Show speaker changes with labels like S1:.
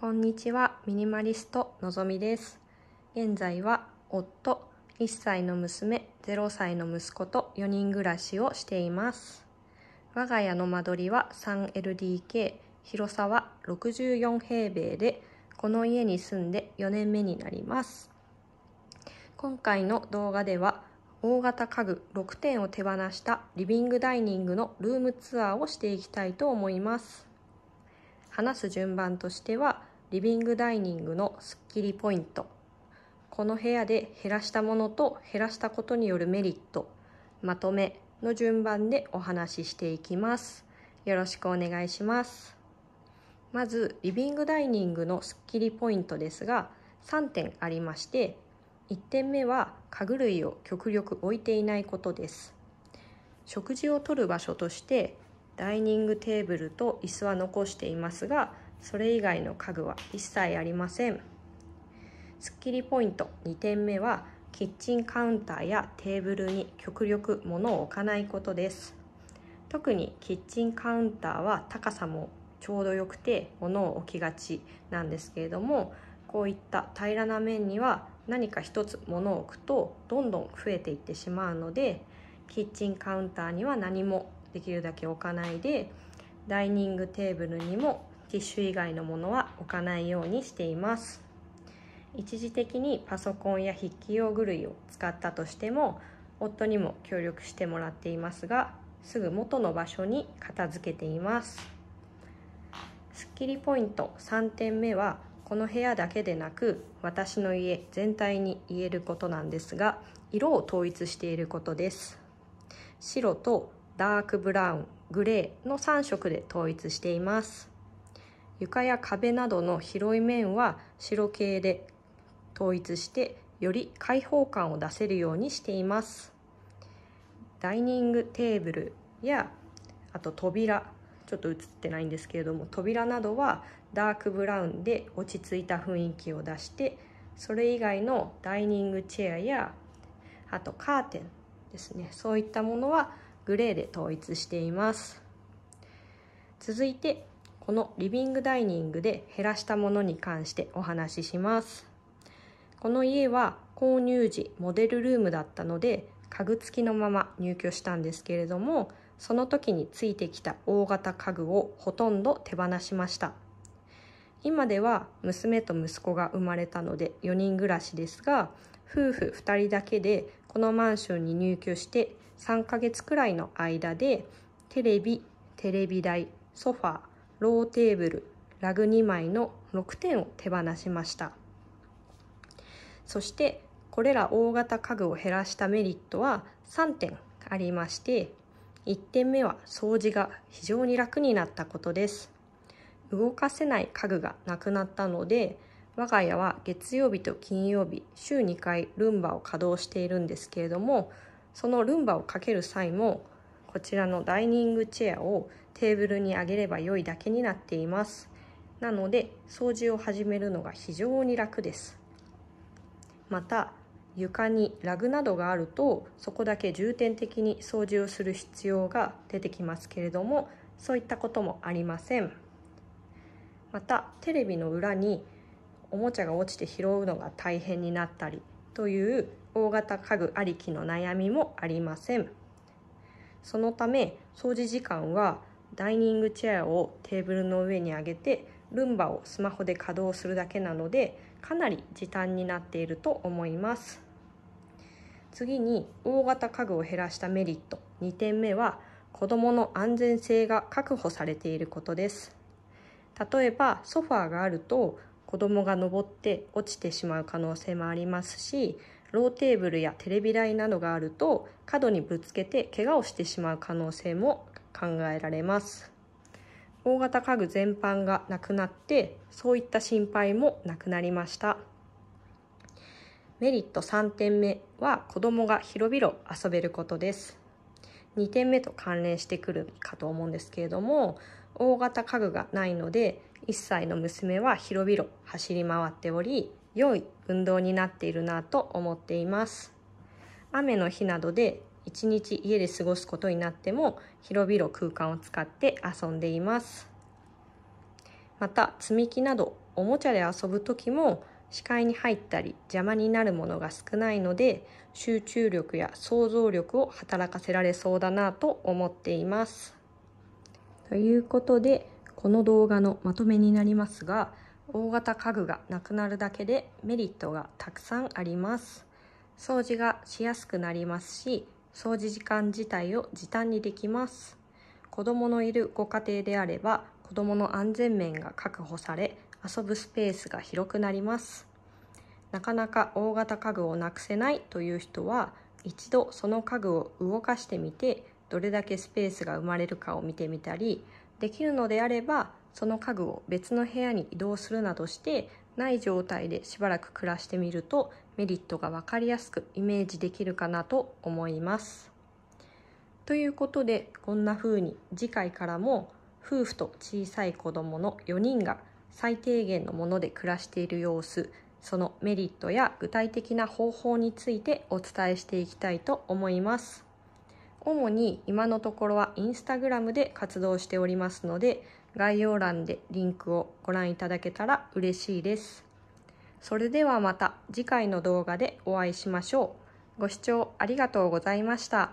S1: こんにちは、ミニマリストのぞみです。現在は夫、1歳の娘、0歳の息子と4人暮らしをしています。我が家の間取りは 3LDK、広さは64平米で、この家に住んで4年目になります。今回の動画では、大型家具6点を手放したリビングダイニングのルームツアーをしていきたいと思います。話す順番としては、リビングダイニングのスッキリポイントこの部屋で減らしたものと減らしたことによるメリットまとめの順番でお話ししていきますよろしくお願いしますまずリビングダイニングのスッキリポイントですが3点ありまして1点目は家具類を極力置いていないことです食事をとる場所としてダイニングテーブルと椅子は残していますがそれ以外の家具は一切ありませんスッキリポイント2点目はキッチンカウンターやテーブルに極力物を置かないことです特にキッチンカウンターは高さもちょうどよくて物を置きがちなんですけれどもこういった平らな面には何か一つ物を置くとどんどん増えていってしまうのでキッチンカウンターには何もできるだけ置かないでダイニングテーブルにもティッシュ以外のものは置かないようにしています一時的にパソコンや筆記用具類を使ったとしても夫にも協力してもらっていますがすぐ元の場所に片付けていますスッキリポイント3点目はこの部屋だけでなく私の家全体に言えることなんですが色を統一していることです白とダークブラウングレーの3色で統一しています床や壁などの広い面は白系で統一してより開放感を出せるようにしていますダイニングテーブルやあと扉ちょっと映ってないんですけれども扉などはダークブラウンで落ち着いた雰囲気を出してそれ以外のダイニングチェアやあとカーテンですねそういったものはグレーで統一しています続いてこのリビングダイニングで減らしたものに関してお話しします。この家は購入時モデルルームだったので家具付きのまま入居したんですけれどもその時についてきた大型家具をほとんど手放しました今では娘と息子が生まれたので4人暮らしですが夫婦2人だけでこのマンションに入居して3ヶ月くらいの間でテレビテレビ台ソファーローテーブルラグ2枚の6点を手放しましたそしてこれら大型家具を減らしたメリットは3点ありまして1点目は掃除が非常に楽になったことです動かせない家具がなくなったので我が家は月曜日と金曜日週2回ルンバを稼働しているんですけれどもそのルンバをかける際もこちらのダイニングチェアをテーブルに上げれば良いだけになっていますなので掃除を始めるのが非常に楽ですまた床にラグなどがあるとそこだけ重点的に掃除をする必要が出てきますけれどもそういったこともありませんまたテレビの裏におもちゃが落ちて拾うのが大変になったりという大型家具ありきの悩みもありません。そのため掃除時間はダイニングチェアをテーブルの上に上げてルンバをスマホで稼働するだけなのでかなり時短になっていると思います次に大型家具を減らしたメリット2点目は子どもの安全性が確保されていることです例えばソファーがあると子どもが登って落ちてしまう可能性もありますしローテーブルやテレビ台などがあると角にぶつけて怪我をしてしまう可能性も考えられます大型家具全般がなくなってそういった心配もなくなりましたメリット3点目は子供が広々遊べることです2点目と関連してくるかと思うんですけれども大型家具がないので1歳の娘は広々走り回っており良い運動になっているなと思っています。雨の日などで一日家で過ごすことになっても広々空間を使って遊んでいます。また積み木などおもちゃで遊ぶ時も視界に入ったり邪魔になるものが少ないので集中力や想像力を働かせられそうだなと思っています。ということでこの動画のまとめになりますが大型家具がなくなるだけでメリットがたくさんあります掃除がしやすくなりますし掃除時間自体を時短にできます子供のいるご家庭であれば子供の安全面が確保され遊ぶスペースが広くなりますなかなか大型家具をなくせないという人は一度その家具を動かしてみてどれだけスペースが生まれるかを見てみたりできるのであればその家具を別の部屋に移動するなどしてない状態でしばらく暮らしてみるとメリットが分かりやすくイメージできるかなと思います。ということでこんな風に次回からも夫婦と小さい子どもの4人が最低限のもので暮らしている様子そのメリットや具体的な方法についてお伝えしていきたいと思います。主に今のところはインスタグラムで活動しておりますので、概要欄でリンクをご覧いただけたら嬉しいです。それではまた次回の動画でお会いしましょう。ご視聴ありがとうございました。